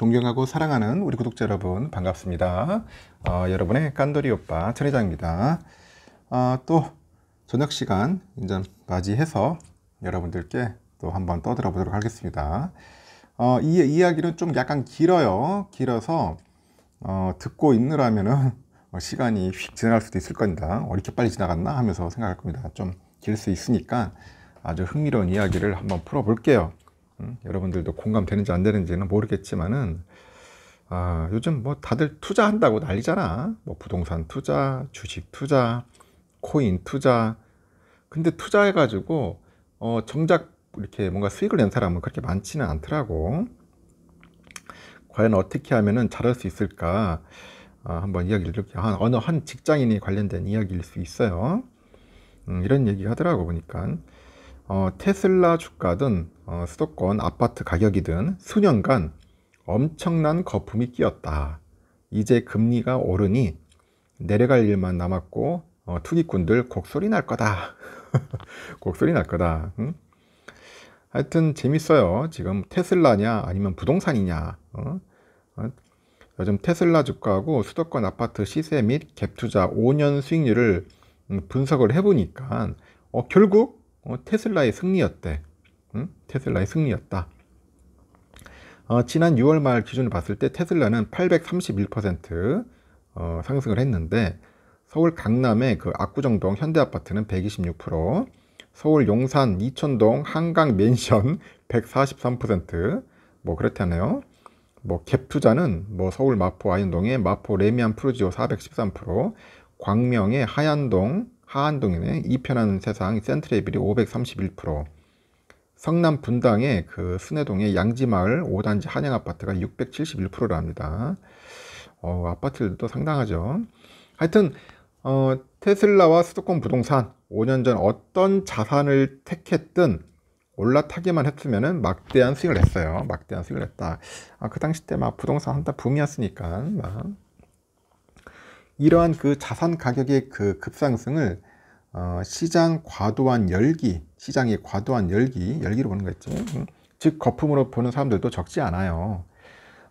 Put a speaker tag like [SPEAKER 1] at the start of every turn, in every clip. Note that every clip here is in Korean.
[SPEAKER 1] 존경하고 사랑하는 우리 구독자 여러분 반갑습니다. 어, 여러분의 깐돌이 오빠 천회장입니다. 어, 또 저녁 시간 이제 맞이해서 여러분들께 또 한번 떠들어 보도록 하겠습니다. 어, 이 이야기는 좀 약간 길어요. 길어서 어, 듣고 있느라면은 어, 시간이 휙 지나갈 수도 있을 겁니다. 어, 이렇게 빨리 지나갔나 하면서 생각할 겁니다. 좀 길 수 있으니까 아주 흥미로운 이야기를 한번 풀어볼게요. 음, 여러분들도 공감되는지 안 되는지는 모르겠지만은 아, 요즘 뭐 다들 투자한다고 난리잖아. 뭐 부동산 투자, 주식 투자, 코인 투자. 근데 투자해가지고 어, 정작 이렇게 뭔가 수익을 낸 사람은 그렇게 많지는 않더라고. 과연 어떻게 하면은 잘할 수 있을까? 아, 한번 이야기를 이렇게 한 어느 한 직장인이 관련된 이야기일 수 있어요. 음, 이런 얘기 하더라고 보니까. 어, 테슬라 주가든 어, 수도권 아파트 가격이든 수년간 엄청난 거품이 끼었다. 이제 금리가 오르니 내려갈 일만 남았고 어, 투기꾼들 곡소리 날 거다. 곡소리 날 거다. 응? 하여튼 재밌어요. 지금 테슬라냐 아니면 부동산이냐. 어? 어? 요즘 테슬라 주가하고 수도권 아파트 시세 및 갭투자 5년 수익률을 음, 분석을 해보니까 어, 결국 어, 테슬라의 승리였대. 응? 테슬라의 승리였다. 어, 지난 6월 말 기준을 봤을 때 테슬라는 831% 어, 상승을 했는데 서울 강남의 그 압구정동 현대아파트는 126%, 서울 용산 이촌동 한강 맨션 143%뭐 그렇다네요. 뭐 갭투자는 뭐 서울 마포 아현동의 마포 레미안 프루지오 413%, 광명의 하얀동 하한동인의 이편한 세상 센트레빌이 이 531%, 성남 분당의 그 순회동의 양지마을 5단지 한양아파트가 671%랍니다. 어, 아파트들도 상당하죠. 하여튼 어, 테슬라와 수도권 부동산 5년 전 어떤 자산을 택했든 올라타기만 했으면은 막대한 수익을 냈어요 막대한 수익을 냈다 아, 그 당시 때 막 부동산 한다 붐이었으니까 막. 이러한 그 자산 가격의 그 급상승을 어, 시장 과도한 열기, 시장의 과도한 열기, 열기로 보는 거겠죠. 음, 즉 거품으로 보는 사람들도 적지 않아요.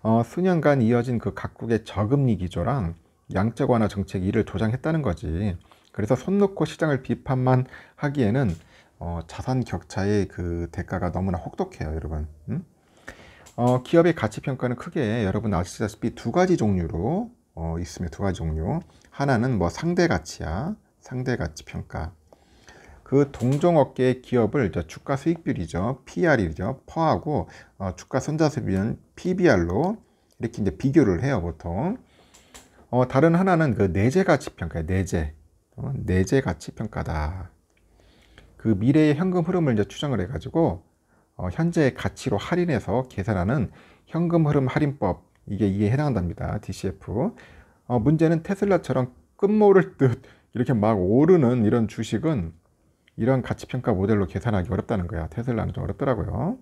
[SPEAKER 1] 어, 수년간 이어진 그 각국의 저금리 기조랑 양적 완화 정책 이를 조장했다는 거지. 그래서 손 놓고 시장을 비판만 하기에는 어, 자산 격차의 그 대가가 너무나 혹독해요, 여러분. 음? 어, 기업의 가치 평가는 크게 여러분 아시다시피 두 가지 종류로 어, 있으면두 가지 종류. 하나는 뭐 상대 가치야. 상대 가치 평가. 그 동종 업계의 기업을 저 주가 수익률이죠. PR이죠. 퍼하고 어, 주가 손자수비는 PBR로 이렇게 이제 비교를 해요, 보통. 어, 다른 하나는 그 내재 가치 평가예 내재. 어, 내재 가치 평가다. 그 미래의 현금 흐름을 이제 추정을 해 가지고 어, 현재의 가치로 할인해서 계산하는 현금 흐름 할인법 이게 이에 해당한답니다. DCF. 어, 문제는 테슬라처럼 끝모를 듯 이렇게 막 오르는 이런 주식은 이런 가치평가 모델로 계산하기 어렵다는 거야. 테슬라는 좀 어렵더라고요.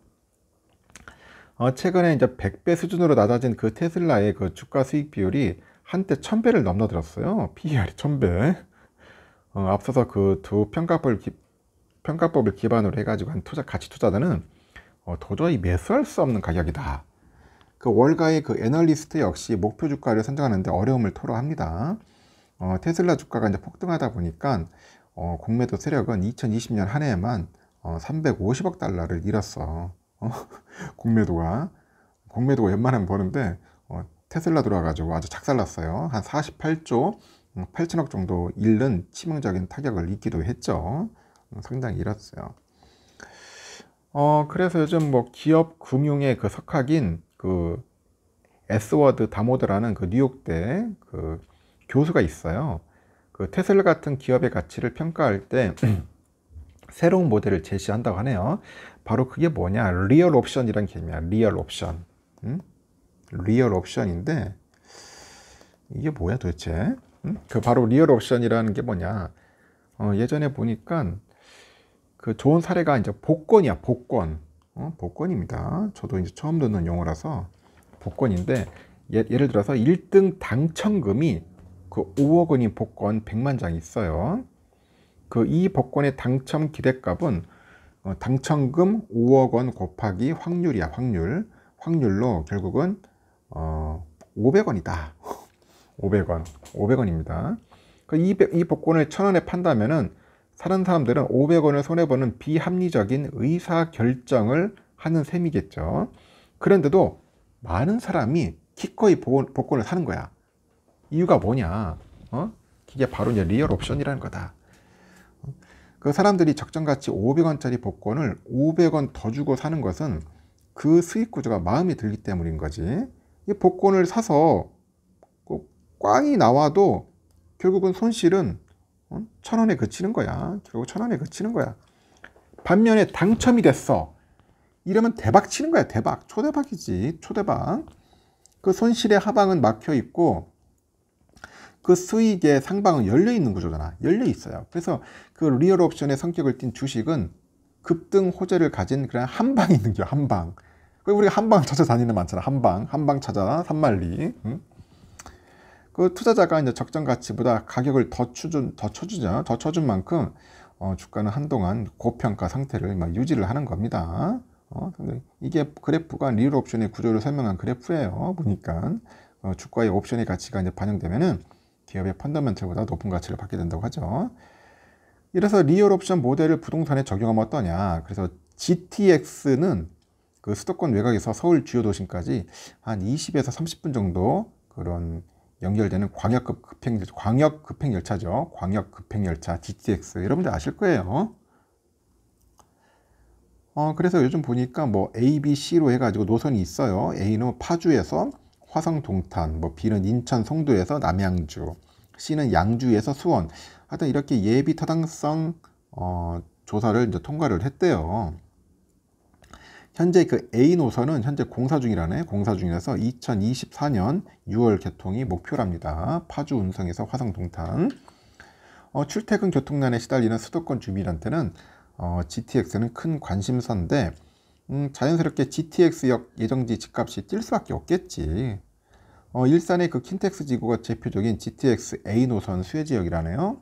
[SPEAKER 1] 어, 최근에 이제 100배 수준으로 낮아진 그 테슬라의 그 주가 수익 비율이 한때 1000배를 넘나들었어요. PER이 1000배. 어, 앞서서 그 두 평가법을, 기, 평가법을 기반으로 해가지고 한 투자, 가치 투자자는 어, 도저히 매수할 수 없는 가격이다. 그 월가의 그 애널리스트 역시 목표 주가를 선정하는데 어려움을 토로합니다. 어, 테슬라 주가가 이제 폭등하다 보니까 어, 공매도 세력은 2020년 한 해에만 어, 350억 달러를 잃었어. 어? 공매도가 공매도가 웬만하면 버는데 어, 테슬라 들어와가지고 아주 작살났어요. 한 48조 8천억 음, 정도 잃는 치명적인 타격을 입기도 했죠. 음, 상당히 잃었어요. 어, 그래서 요즘 뭐 기업 금융의 그 석학인 그 에스워드 다모드라는 그 뉴욕대 그 교수가 있어요. 그 테슬라 같은 기업의 가치를 평가할 때 새로운 모델을 제시한다고 하네요. 바로 그게 뭐냐? 리얼 옵션이란 개념이야. 리얼 옵션. 응? 음? 리얼 옵션인데 이게 뭐야 도대체? 응? 음? 그 바로 리얼 옵션이라는 게 뭐냐? 어, 예전에 보니까 그 좋은 사례가 이제 복권이야. 복권. 어, 복권입니다. 저도 이제 처음 듣는 용어라서 복권인데 예, 를 들어서 1등 당첨금이 그 5억 원인 복권 100만 장이 있어요. 그 이 복권의 당첨 기대값은 어, 당첨금 5억 원 곱하기 확률이야 확률 확률로 결국은 어, 500원이다. 500원 500원입니다. 그 이, 이 복권을 1000원에 판다면은 사는 사람들은 500원을 손해보는 비합리적인 의사결정을 하는 셈이겠죠. 그런데도 많은 사람이 기꺼이 복권을 사는 거야. 이유가 뭐냐? 어? 이게 바로 이제 리얼 옵션이라는 거다. 그 사람들이 적정가치 500원짜리 복권을 500원 더 주고 사는 것은 그 수익 구조가 마음에 들기 때문인 거지. 이 복권을 사서 꽝이 나와도 결국은 손실은 어? 천 원에 그치는 거야. 결국 천 원에 그치는 거야. 반면에 당첨이 됐어. 이러면 대박 치는 거야. 대박. 초대박이지. 초대박. 그 손실의 하방은 막혀 있고 그 수익의 상방은 열려 있는 구조잖아. 열려 있어요. 그래서 그 리얼 옵션의 성격을 띤 주식은 급등 호재를 가진 그런 한 방 있는 거 한방. 우리가 한방 찾아다니는 많잖아. 한방, 한방 찾아, 산만리. 응? 그 투자자가 이제 적정 가치보다 가격을 더 추준 더 쳐주자 더 쳐준 만큼 어, 주가는 한동안 고평가 상태를 막 유지를 하는 겁니다. 어, 이게 그래프가 리얼 옵션의 구조를 설명한 그래프예요. 보니까 어, 주가의 옵션의 가치가 이제 반영되면은 기업의 펀더멘털보다 높은 가치를 받게 된다고 하죠. 이래서 리얼 옵션 모델을 부동산에 적용하면 어떠냐. 그래서 GTX는 그 수도권 외곽에서 서울 주요 도심까지 한 20에서 30분 정도 그런 연결되는 광역급 급행 광역 급행 열차죠. 광역 급행 열차 GTX 여러분들 아실 거예요. 어, 그래서 요즘 보니까 뭐 A, B, C로 해가지고 노선이 있어요. A는 뭐 파주에서 화성 동탄, 뭐 B는 인천 송도에서 남양주, C는 양주에서 수원. 하여튼 이렇게 예비 타당성 어, 조사를 이제 통과를 했대요. 현재 그 A 노선은 현재 공사 중이라네. 공사 중이라서 2024년 6월 개통이 목표랍니다. 파주 운성에서 화성 동탄. 어, 출퇴근 교통난에 시달리는 수도권 주민한테는 어, GTX는 큰 관심사인데 음, 자연스럽게 GTX역 예정지 집값이 뛸 수밖에 없겠지. 어, 일산의 그 킨텍스 지구가 대표적인 GTX A 노선 수혜 지역이라네요.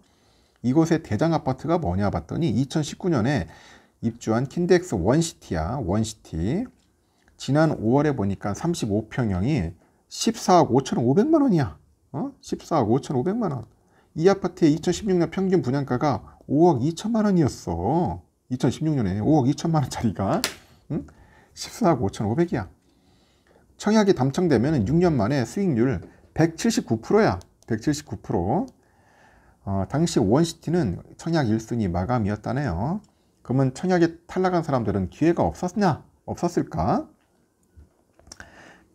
[SPEAKER 1] 이곳의 대장 아파트가 뭐냐 봤더니 2019년에 입주한 킨덱스 원시티야. 원시티. 지난 5월에 보니까 35평형이 14억 5,500만 원이야. 어? 14억 5,500만 원. 이 아파트의 2016년 평균 분양가가 5억 2천만 원이었어. 2016년에 5억 2천만 원짜리가 응? 14억 5,500이야. 청약이 당첨되면 6년 만에 수익률 179%야. 179%. 어, 당시 원시티는 청약 1순위 마감이었다네요. 그러면 청약에 탈락한 사람들은 기회가 없었냐? 없었을까?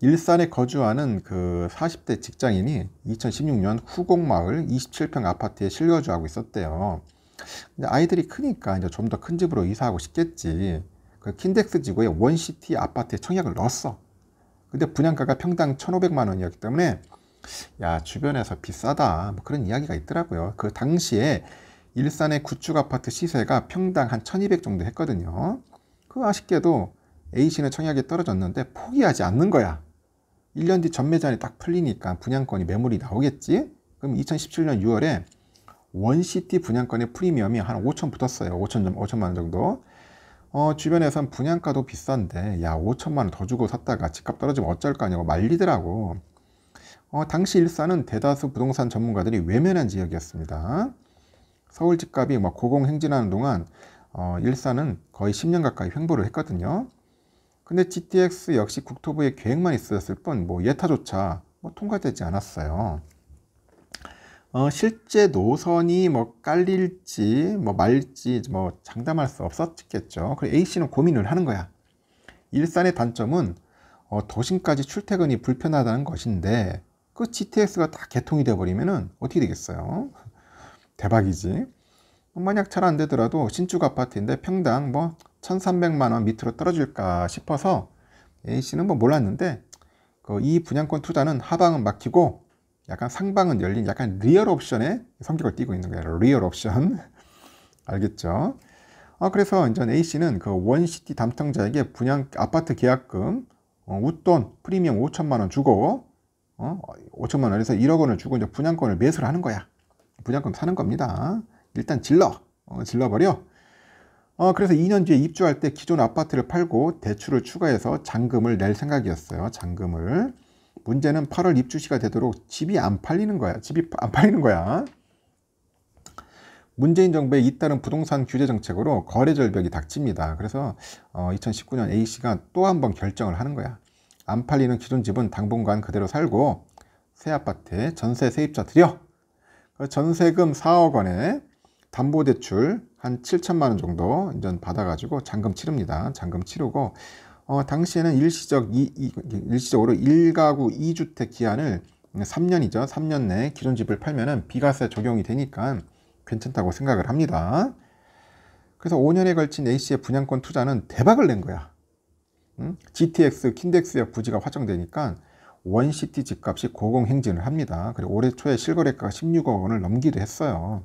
[SPEAKER 1] 일산에 거주하는 그 40대 직장인이 2016년 후곡마을 27평 아파트에 실려주하고 있었대요. 근데 아이들이 크니까 이제 좀 더 큰 집으로 이사하고 싶겠지. 그 킨덱스 지구의 원시티 아파트에 청약을 넣었어. 근데 분양가가 평당 1,500만 원이었기 때문에 야 주변에서 비싸다 뭐 그런 이야기가 있더라고요. 그 당시에 일산의 구축 아파트 시세가 평당 한 1200 정도 했거든요. 그 아쉽게도 A씨는 청약이 떨어졌는데 포기하지 않는 거야. 1년 뒤 전매장이 딱 풀리니까 분양권이 매물이 나오겠지? 그럼 2017년 6월에 원시티 분양권의 프리미엄이 한 5천 붙었어요. 5천, 5천만 원 정도. 어, 주변에선 분양가도 비싼데 야 5천만 원 더 주고 샀다가 집값 떨어지면 어쩔 거냐고 아 말리더라고. 어, 당시 일산은 대다수 부동산 전문가들이 외면한 지역이었습니다. 서울 집값이 막 뭐 고공 행진하는 동안 어, 일산은 거의 10년 가까이 횡보를 했거든요. 근데 GTX 역시 국토부의 계획만 있었을 뿐 뭐 예타조차 뭐 통과되지 않았어요. 어, 실제 노선이 뭐 깔릴지 뭐 말지 뭐 장담할 수 없었겠죠. 그래 A씨는 고민을 하는 거야. 일산의 단점은 어, 도심까지 출퇴근이 불편하다는 것인데 그 GTX가 다 개통이 돼버리면 어떻게 되겠어요? 대박이지. 만약 잘 안 되더라도 신축 아파트인데 평당 뭐 1,300만 원 밑으로 떨어질까 싶어서 A씨는 뭐 몰랐는데 그 이 분양권 투자는 하방은 막히고 약간 상방은 열린 약간 리얼 옵션에 성격을 띄고 있는 거예요. 리얼 옵션. 알겠죠? 아, 그래서 이제 A씨는 그 원시티 담당자에게 분양 아파트 계약금 어, 웃돈 프리미엄 5천만 원 주고 어, 5천만 원에서 1억 원을 주고 이제 분양권을 매수를 하는 거야. 분양권 사는 겁니다. 일단 질러! 어, 질러버려! 어, 그래서 2년 뒤에 입주할 때 기존 아파트를 팔고 대출을 추가해서 잔금을 낼 생각이었어요. 잔금을. 문제는 8월 입주 시가 되도록 집이 안 팔리는 거야. 집이 안 팔리는 거야. 문재인 정부의 잇따른 부동산 규제 정책으로 거래 절벽이 닥칩니다. 그래서 어, 2019년 A씨가 또 한 번 결정을 하는 거야. 안 팔리는 기존 집은 당분간 그대로 살고 새 아파트에 전세 세입자 들여 전세금 4억 원에 담보대출 한 7천만 원 정도 인전 받아가지고 잔금 치릅니다. 잔금 치르고 어, 당시에는 일시적 이, 이, 일시적으로 1가구 2주택 기한을 3년이죠. 3년 내에 기존집을 팔면은 비과세 적용이 되니까 괜찮다고 생각을 합니다. 그래서 5년에 걸친 A씨의 분양권 투자는 대박을 낸 거야. 응? GTX, 킨덱스역 부지가 확정되니까 원시티 집값이 고공행진을 합니다. 그리고 올해 초에 실거래가가 16억 원을 넘기도 했어요.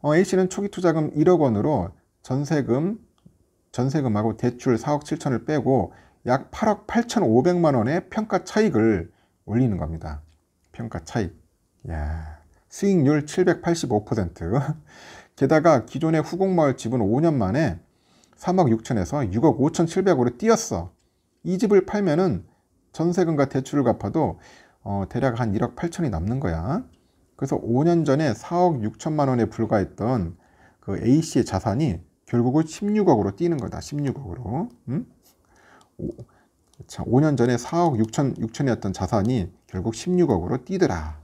[SPEAKER 1] 어, A씨는 초기 투자금 1억 원으로 전세금, 전세금하고 대출 4억 7천을 빼고 약 8억 8,500만 원의 평가 차익을 올리는 겁니다. 평가 차익. 야 수익률 785%. 게다가 기존의 후곡마을 집은 5년 만에 3억 6천에서 6억 5천 7백으로 뛰었어. 이 집을 팔면은 전세금과 대출을 갚아도 어, 대략 한 1억 8천이 남는 거야. 그래서 5년 전에 4억 6천만 원에 불과했던 그 A씨의 자산이 결국은 16억으로 뛰는 거다. 16억으로. 응? 오, 5년 전에 4억 6천, 6천이었던 자산이 결국 16억으로 뛰더라.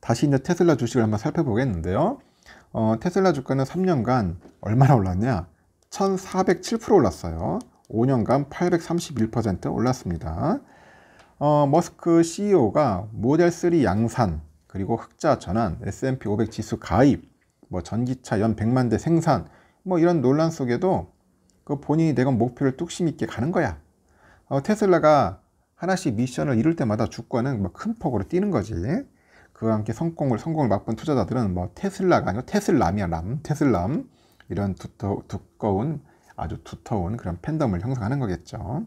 [SPEAKER 1] 다시 이제 테슬라 주식을 한번 살펴보겠는데요. 어, 테슬라 주가는 3년간 얼마나 올랐냐? 1407% 올랐어요. 5년간 831% 올랐습니다. 어, 머스크 CEO가 모델3 양산, 그리고 흑자 전환, S&P 500 지수 가입, 뭐 전기차 연 100만 대 생산, 뭐 이런 논란 속에도 그 본인이 내건 목표를 뚝심 있게 가는 거야. 어, 테슬라가 하나씩 미션을 이룰 때마다 주권은뭐큰 폭으로 뛰는 거지. 그와 함께 성공을 성공을 막본 투자자들은 뭐 테슬라가 아니고 테슬람이야 람, 테슬람 이런 두, 두, 두꺼운 아주 두터운 그런 팬덤을 형성하는 거겠죠.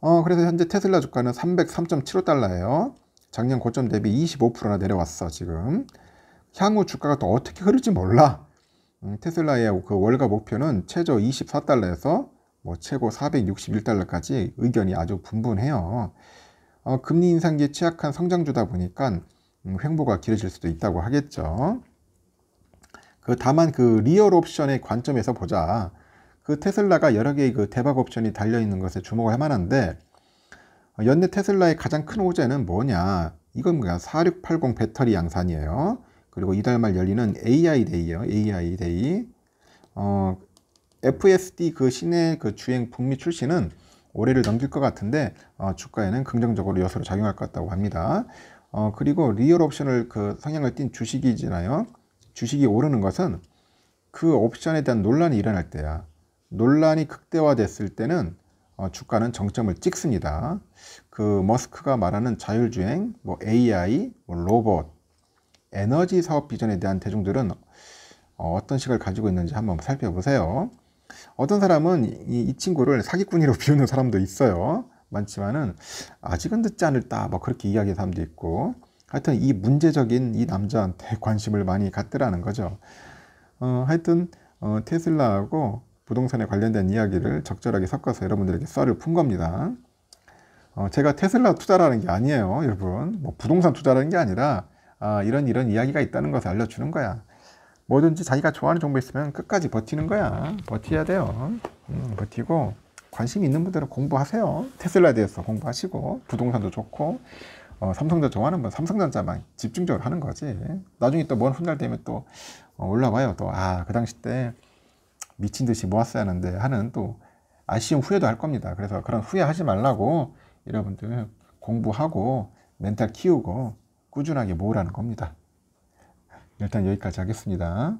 [SPEAKER 1] 어, 그래서 현재 테슬라 주가는 303.75달러예요. 작년 고점 대비 25%나 내려왔어, 지금. 향후 주가가 또 어떻게 흐를지 몰라. 음, 테슬라의 그 월가 목표는 최저 24달러에서 뭐 최고 461달러까지 의견이 아주 분분해요. 어, 금리 인상기에 취약한 성장주다 보니까 음, 횡보가 길어질 수도 있다고 하겠죠. 그 다만 그 리얼 옵션의 관점에서 보자. 그 테슬라가 여러 개의 그 대박 옵션이 달려 있는 것에 주목을 할 만한데 연내 테슬라의 가장 큰 호재는 뭐냐? 이건 뭐야? 4680 배터리 양산이에요. 그리고 이달 말 열리는 AI 데이요. AI 데이. 어, FSD 그 시내 그 주행 북미 출시는 올해를 넘길 것 같은데 어, 주가에는 긍정적으로 여서로 작용할 것 같다고 합니다. 어, 그리고 리얼 옵션을 그 성향을 띤 주식이잖아요. 주식이 오르는 것은 그 옵션에 대한 논란이 일어날 때야. 논란이 극대화됐을 때는 어, 주가는 정점을 찍습니다. 그 머스크가 말하는 자율주행, 뭐 AI, 뭐 로봇, 에너지 사업 비전에 대한 대중들은 어, 어떤 식을 가지고 있는지 한번 살펴보세요. 어떤 사람은 이, 이 친구를 사기꾼이로 비우는 사람도 있어요. 많지만은 아직은 듣지 않을다 뭐 그렇게 이야기하는 사람도 있고 하여튼 이 문제적인 이 남자한테 관심을 많이 갖더라는 거죠. 어, 하여튼 어, 테슬라하고 부동산에 관련된 이야기를 적절하게 섞어서 여러분들에게 썰을 푼 겁니다. 어, 제가 테슬라 투자라는 게 아니에요, 여러분. 뭐 부동산 투자라는 게 아니라 아, 이런 이런 이야기가 있다는 것을 알려주는 거야. 뭐든지 자기가 좋아하는 정보 있으면 끝까지 버티는 거야. 버텨야 돼요. 음, 버티고 관심 있는 분들은 공부하세요. 테슬라에 대해서 공부하시고 부동산도 좋고 어, 삼성전자 좋아하는 분 삼성전자만 집중적으로 하는 거지. 나중에 또뭔 훗날 되면 또 어, 올라와요. 또, 아, 그 당시 때 미친 듯이 모았어야 하는데 하는 또 아쉬운 후회도 할 겁니다. 그래서 그런 후회하지 말라고 여러분들 공부하고 멘탈 키우고 꾸준하게 모으라는 겁니다. 일단 여기까지 하겠습니다.